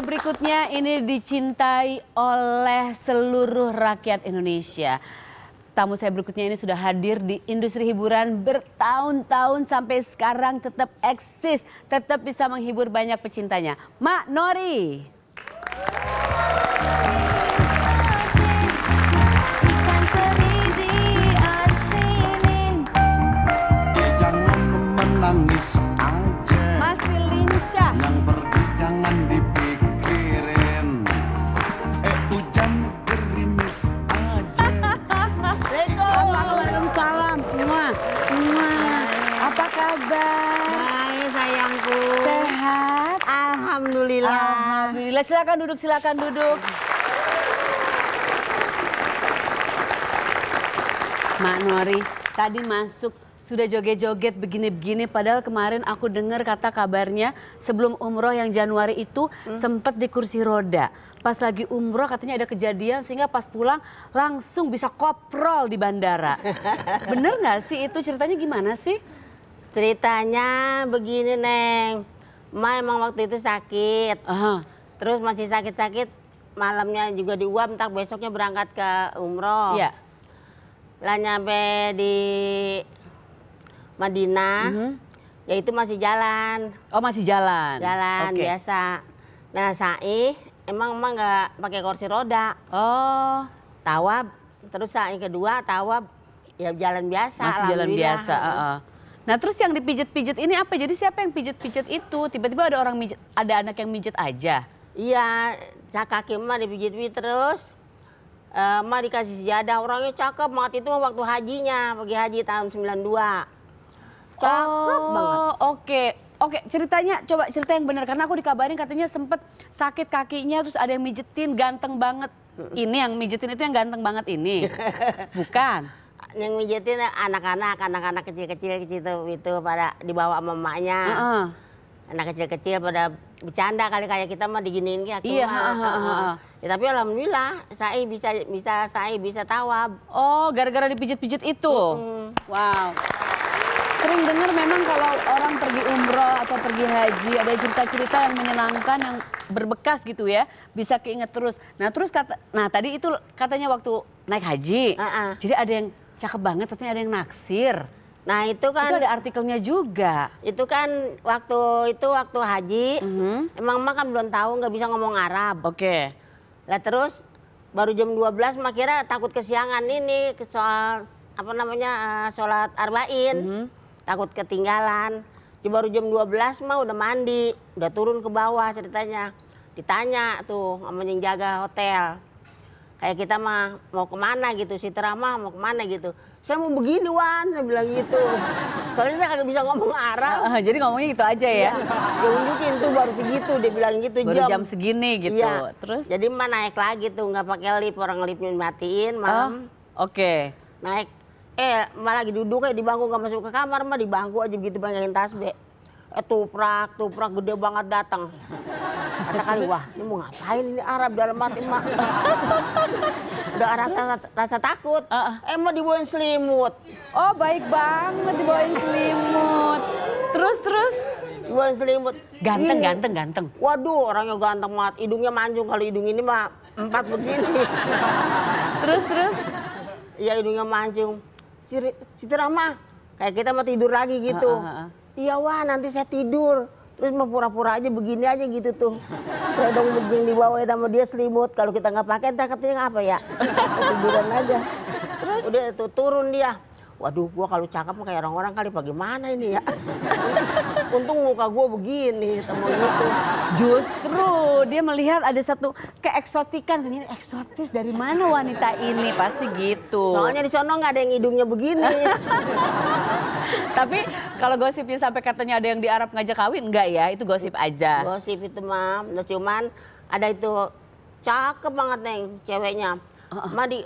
berikutnya ini dicintai oleh seluruh rakyat Indonesia. Tamu saya berikutnya ini sudah hadir di industri hiburan bertahun-tahun sampai sekarang tetap eksis, tetap bisa menghibur banyak pecintanya. Mak Nori. Alhamdulillah. Alhamdulillah. Silakan duduk, silakan duduk. Mak Nori, tadi masuk sudah joget-joget begini-begini padahal kemarin aku dengar kata kabarnya sebelum umroh yang Januari itu hmm. sempat di kursi roda. Pas lagi umroh katanya ada kejadian sehingga pas pulang langsung bisa koprol di bandara. Bener nggak sih itu ceritanya gimana sih? Ceritanya begini Neng Ma emang waktu itu sakit. -huh. Terus masih sakit-sakit, malamnya juga diuap, tak besoknya berangkat ke umroh. Iya. Lah nyampe di Madinah, uh mhm. -huh. ya itu masih jalan. Oh masih jalan? Jalan, okay. biasa. Nah sa'i, emang emang nggak pakai kursi roda. Oh. Tawab, terus sa'i kedua tawab, ya jalan biasa. Masih jalan biasa, uh -uh. Nah terus yang dipijit-pijit ini apa? Jadi siapa yang pijit-pijit itu? Tiba-tiba ada orang mijit, ada anak yang mijit aja. Iya, kaki emak dipijit-pijit terus. Emak eh, dikasih sejadah, orangnya cakep banget itu waktu hajinya, pergi haji tahun 92. Cakep oh, banget. Oke, okay. Oke, ceritanya coba cerita yang benar karena aku dikabarin katanya sempet sakit kakinya terus ada yang mijetin ganteng banget. Ini yang mijetin itu yang ganteng banget ini. Bukan yang mijitin anak-anak, anak-anak kecil-kecil gitu itu pada dibawa sama emaknya. Uh -uh. Anak kecil-kecil pada bercanda kali kayak kita mah diginiin kayak Iya, uh, uh, Ya, tapi alhamdulillah saya bisa bisa saya bisa tawab. Oh, gara-gara dipijit-pijit itu. Uh -uh. Wow. Sering dengar memang kalau orang pergi umroh atau pergi haji ada cerita-cerita yang menyenangkan yang berbekas gitu ya, bisa keinget terus. Nah, terus kata nah tadi itu katanya waktu naik haji. Uh -uh. Jadi ada yang Cakep banget tapi ada yang naksir. Nah itu kan itu ada artikelnya juga. Itu kan waktu itu waktu haji, mm-hmm. emang emak kan belum tahu nggak bisa ngomong Arab. Oke. Okay. Lah terus baru jam 12 emak kira takut kesiangan ini soal apa namanya eh, sholat arba'in, mm-hmm. takut ketinggalan. Baru jam 12 mah udah mandi, udah turun ke bawah ceritanya. Ditanya tuh sama yang jaga hotel kayak kita mah mau kemana gitu si Terama mau kemana gitu saya mau begini Wan saya bilang gitu soalnya saya kagak bisa ngomong Arab uh, jadi ngomongnya gitu aja ya Ya unjukin tuh baru segitu dia bilang gitu baru jam, jam segini gitu ya. terus jadi mah naik lagi tuh nggak pakai lip orang lipnya matiin ah, malam uh, oke okay. naik eh malah lagi duduk kayak di bangku nggak masuk ke kamar mah di bangku aja banyakin tas be Eh, tuprak, tuprak gede banget datang. Kata kali, wah ini mau ngapain ini Arab dalam hati mak. Udah rasa, rasa takut, uh -uh. emang eh, dibawain selimut. Oh baik banget dibawain selimut. Terus, terus? Dibawain selimut. Ganteng, ganteng, ganteng. Waduh orangnya ganteng banget, hidungnya manjung kalau hidung ini mah empat begini. terus, terus? Iya hidungnya mancung. Siti Rahma, kayak kita mau tidur lagi gitu. Iya wah nanti saya tidur. Terus mau pura-pura aja begini aja gitu tuh. Redong begini di bawah ya, sama dia selimut. Kalau kita nggak pakai entar katanya apa ya? Tiduran aja. Terus? Udah tuh turun dia. Waduh, gua kalau cakep kayak orang-orang kali bagaimana ini ya? Untung muka gua begini, temu gitu. Justru dia melihat ada satu keeksotikan, ini eksotis dari mana wanita ini pasti gitu. Soalnya di sono nggak ada yang hidungnya begini. Tapi kalau gosipnya sampai katanya ada yang di Arab ngajak kawin, enggak ya? Itu gosip aja. Gosip itu, Mam. Nah, cuman ada itu cakep banget, Neng, ceweknya. Uh -uh. temen di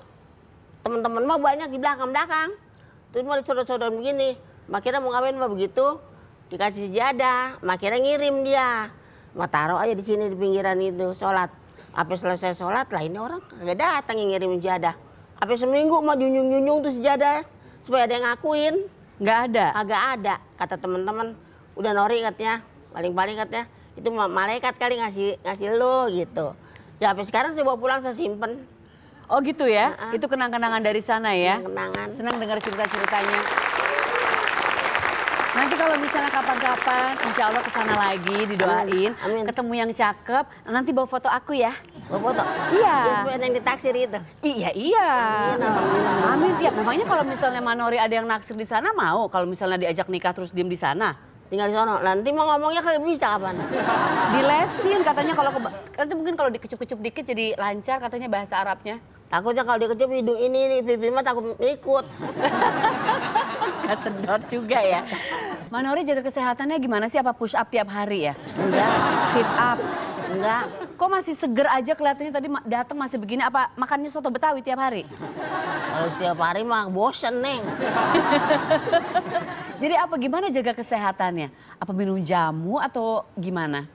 teman-teman mah banyak di belakang-belakang. Terus mau disodor-sodor begini. Makanya mau kawin mah begitu, dikasih sejadah. Makanya ngirim dia. mau taruh aja di sini di pinggiran itu, sholat. Apa selesai sholat lah ini orang gak datang yang ngirim sejadah. Apa seminggu mau junjung-junjung tuh sejadah supaya ada yang ngakuin. Nggak ada? Agak ada, kata teman-teman. Udah nori katanya, paling-paling katanya. Itu malaikat kali ngasih ngasih lo gitu. Ya sampai sekarang saya bawa pulang, saya simpen. Oh gitu ya? Itu kenang-kenangan dari sana ya? Kenangan. Senang dengar cerita-ceritanya kalau misalnya kapan-kapan, insya Allah kesana lagi didoain. Amin. Ketemu yang cakep, nanti bawa foto aku ya. Bawa foto? Iya. Yang yang ditaksir itu? Iya, iya. iya Amin. Iya, memangnya kalau misalnya Manori ada yang naksir di sana mau? Kalau misalnya diajak nikah terus diem di sana? tinggal di sana. Nanti mau ngomongnya kayak bisa kapan? Dilesin katanya kalau ke... nanti mungkin kalau dikecup-kecup dikit jadi lancar katanya bahasa Arabnya. Takutnya kalau dikecup hidung ini, ini pipi mah takut ikut. sedot juga ya. Manori jaga kesehatannya gimana sih? Apa push up tiap hari ya? Enggak. Sit up. Enggak. Kok masih seger aja kelihatannya tadi datang masih begini apa makannya soto Betawi tiap hari? Kalau tiap hari mah bosen, Neng. Jadi apa gimana jaga kesehatannya? Apa minum jamu atau gimana?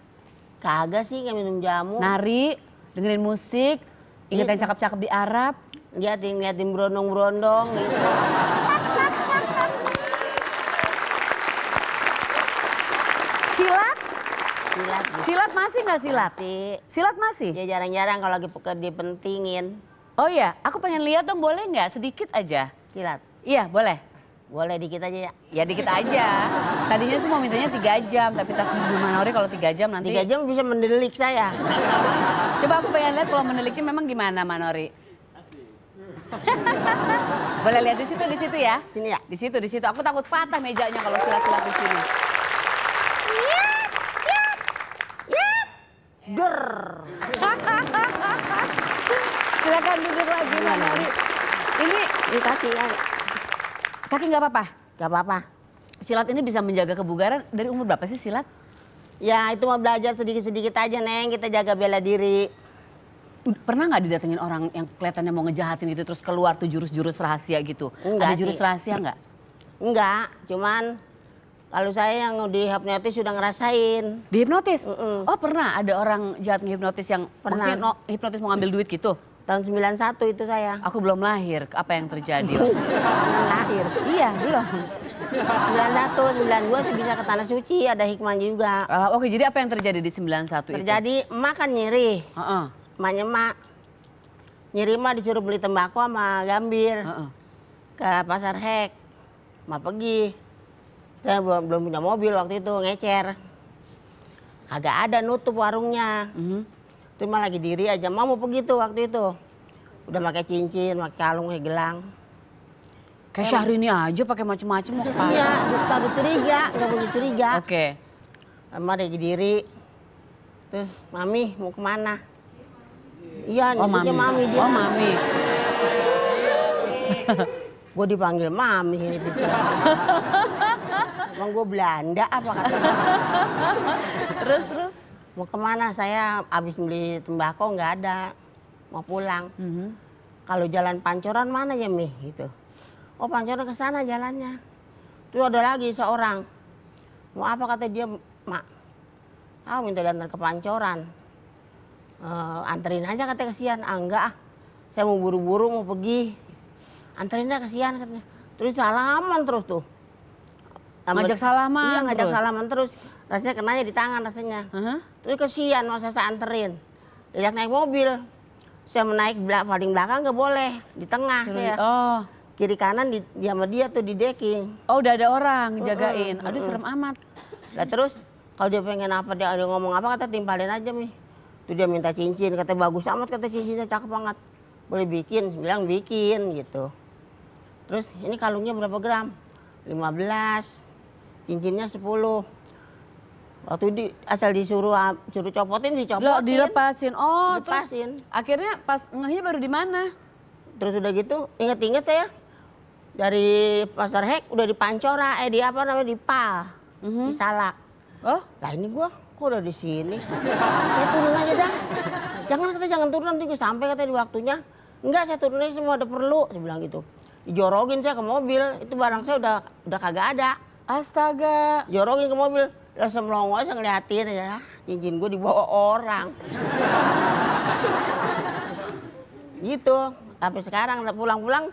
Kagak sih kayak minum jamu. Nari, dengerin musik, inget yang cakep-cakep di Arab. Liatin, liatin berondong-berondong gitu. masih nggak silat? Masih. Silat masih? Ya jarang-jarang kalau lagi dipentingin. Oh iya, aku pengen lihat dong boleh nggak sedikit aja? Silat? Iya boleh. Boleh dikit aja ya? Ya dikit aja. Tadinya sih mau mintanya tiga jam, tapi tak gimana Ori kalau tiga jam nanti. Tiga jam bisa mendelik saya. Coba aku pengen lihat kalau mendeliknya memang gimana Manori. Boleh lihat di situ, di situ ya? Sini ya? Di situ, di situ. Aku takut patah mejanya kalau silat-silat di sini. Silakan duduk lagi Mbak Nari. Ini ini kaki ya. Kaki nggak apa-apa? Nggak apa-apa. Silat ini bisa menjaga kebugaran dari umur berapa sih silat? Ya itu mau belajar sedikit-sedikit aja Neng, kita jaga bela diri. Pernah nggak didatengin orang yang kelihatannya mau ngejahatin itu terus keluar tuh jurus-jurus rahasia gitu? Enggak Ada jurus sih. rahasia nggak? Enggak, cuman kalau saya yang dihipnotis sudah ngerasain. Dihipnotis? Mm -mm. Oh pernah ada orang jahat ngehipnotis yang pernah. no, hipnotis mau ngambil duit gitu? Tahun 91 itu saya. Aku belum lahir, apa yang terjadi? belum lahir? Iya, belum. 91, 92 bisa ke Tanah Suci, ada hikmahnya juga. Uh, Oke, okay, jadi apa yang terjadi di 91 terjadi, itu? Terjadi makan nyeri. nyiri. Uh -uh. Emaknya emak. Nyiri emak disuruh beli tembakau sama gambir. Uh -uh. Ke pasar hek. Emak pergi saya belum belum punya mobil waktu itu ngecer kagak ada nutup warungnya mm-hmm. lagi diri aja mau pergi tuh waktu itu udah pakai cincin pakai kalung kayak gelang kayak eh, Syahrini aja pakai macam-macam mau kemana iya kagak curiga nggak punya curiga oke okay. sama lagi diri terus mami mau kemana iya oh, mami. mami dia oh mami gue dipanggil mami Emang gue Belanda apa kata? terus terus mau kemana saya habis beli tembakau nggak ada mau pulang. Mm -hmm. Kalau jalan Pancoran mana ya Mi gitu. Oh Pancoran ke sana jalannya. Tuh ada lagi seorang. Mau apa kata dia mak? Ah minta diantar ke Pancoran. Uh, anterin aja kata kesian. Ah enggak ah. Saya mau buru-buru mau pergi. Anterin aja kesian katanya. Terus salaman terus tuh tambah, ngajak salaman iya ngajak terus. salaman terus rasanya kenanya di tangan rasanya uh -huh. terus kesian masa saya anterin diajak naik mobil saya menaik belak, paling belakang nggak boleh di tengah kiri, saya oh. kiri kanan di, di sama dia tuh di decking oh udah ada orang jagain uh -uh, aduh serem amat lah terus kalau dia pengen apa dia, ada ngomong apa kata timpalin aja mi tuh dia minta cincin kata bagus amat kata cincinnya cakep banget boleh bikin bilang bikin gitu terus ini kalungnya berapa gram 15 cincinnya sepuluh, waktu di asal disuruh ah, suruh copotin dicopotin Loh, dilepasin oh dilepasin terus akhirnya pas ngehnya baru di mana terus udah gitu inget-inget saya dari pasar hek udah di pancora eh di apa namanya di pal mm -hmm. si salak oh lah ini gua kok udah di sini saya turun aja dah jangan kata jangan turun nanti gue sampai kata di waktunya enggak saya turun aja semua ada perlu saya bilang gitu dijorokin saya ke mobil itu barang saya udah udah kagak ada Astaga. Jorongin ke mobil. Langsung melongo aja ngeliatin ya. Cincin gue dibawa orang. gitu. Tapi sekarang pulang-pulang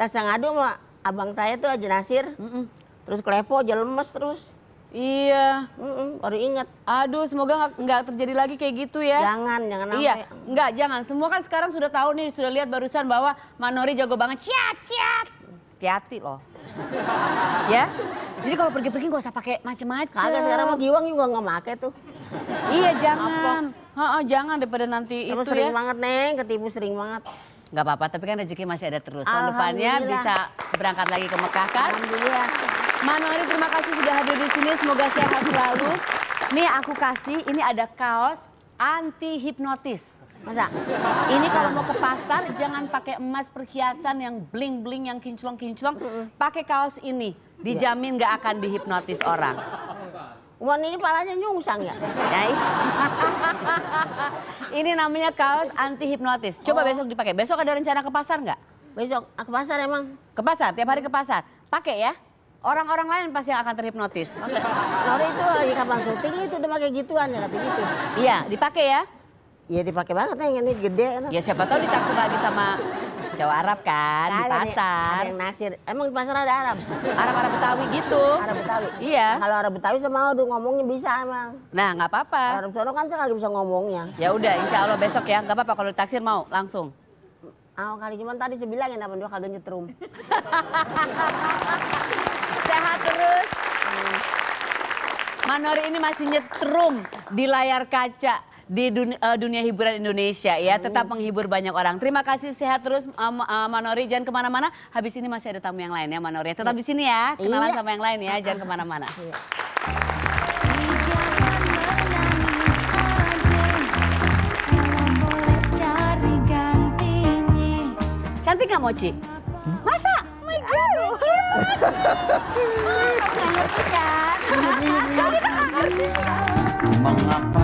tas yang ngadu sama abang saya tuh aja Nasir. Mm -mm. Terus kelepo aja lemes terus. Iya. Mm-mm, baru inget. Aduh, semoga nggak terjadi lagi kayak gitu ya. Jangan, jangan iya. sampai. Iya, nggak, jangan. Semua kan sekarang sudah tahu nih, sudah lihat barusan bahwa Manori jago banget. Ciat, ciat. Hati-hati loh. ya. Jadi kalau pergi-pergi gak usah pakai macem-macem. Kagak sekarang mau giwang juga gak make tuh. iya jangan. -ha, jangan daripada nanti Kamu itu sering ya. banget Neng, ketipu sering banget. Gak apa-apa, tapi kan rezeki masih ada terus. Tahun depannya bisa berangkat lagi ke Mekah kan? Alhamdulillah. Manuari terima kasih sudah hadir di sini. Semoga sehat selalu. Nih aku kasih, ini ada kaos anti hipnotis. Masa? Ini kalau mau ke pasar jangan pakai emas perhiasan yang bling-bling yang kinclong-kinclong. Pakai kaos ini. Dijamin nggak akan dihipnotis orang. Wah ini palanya nyungsang ya? Nyai. ini namanya kaos anti hipnotis. Coba oh. besok dipakai. Besok ada rencana ke pasar nggak? Besok ah, ke pasar emang? Ke pasar, tiap hari ke pasar. Pakai ya. Orang-orang lain pasti yang akan terhipnotis. Oke. Okay. Lori itu lagi kapan syuting itu udah pakai gituan ya, kata gitu. Iya, dipakai ya. Iya dipakai banget yang ini gede. Enak. Ya siapa tahu ditaksir lagi sama Jawa Arab kan Kali di pasar. Ada yang naksir. Emang di pasar ada Arab? Arab Arab Betawi gitu. Arab Betawi. Iya. Kalau Arab Betawi sama udah ngomongnya bisa emang. Nah nggak apa-apa. Arab Solo kan saya lagi bisa ngomongnya. Ya udah, Insya Allah besok ya nggak apa-apa kalau ditaksir mau langsung. oh, kali cuman tadi saya bilangin apa dua kagak nyetrum. Sehat terus. Hmm. Manori ini masih nyetrum di layar kaca di dunia, uh, eh, dunia hiburan Indonesia ya. Amin. Tetap menghibur banyak orang. Terima kasih sehat terus um, uh, Manori. Jangan kemana-mana. Habis ini masih ada tamu yang lain ya Manori. Ya, tetap ya. di sini ya. Iya. Kenalan iya. sama yang lain ya. uh iya. -huh. Jangan kemana-mana. Iya. Cantik gak Mochi? Hmm? Masa? Oh my God. Kamu gak ngerti kan? Kamu gak ngerti kan? Mengapa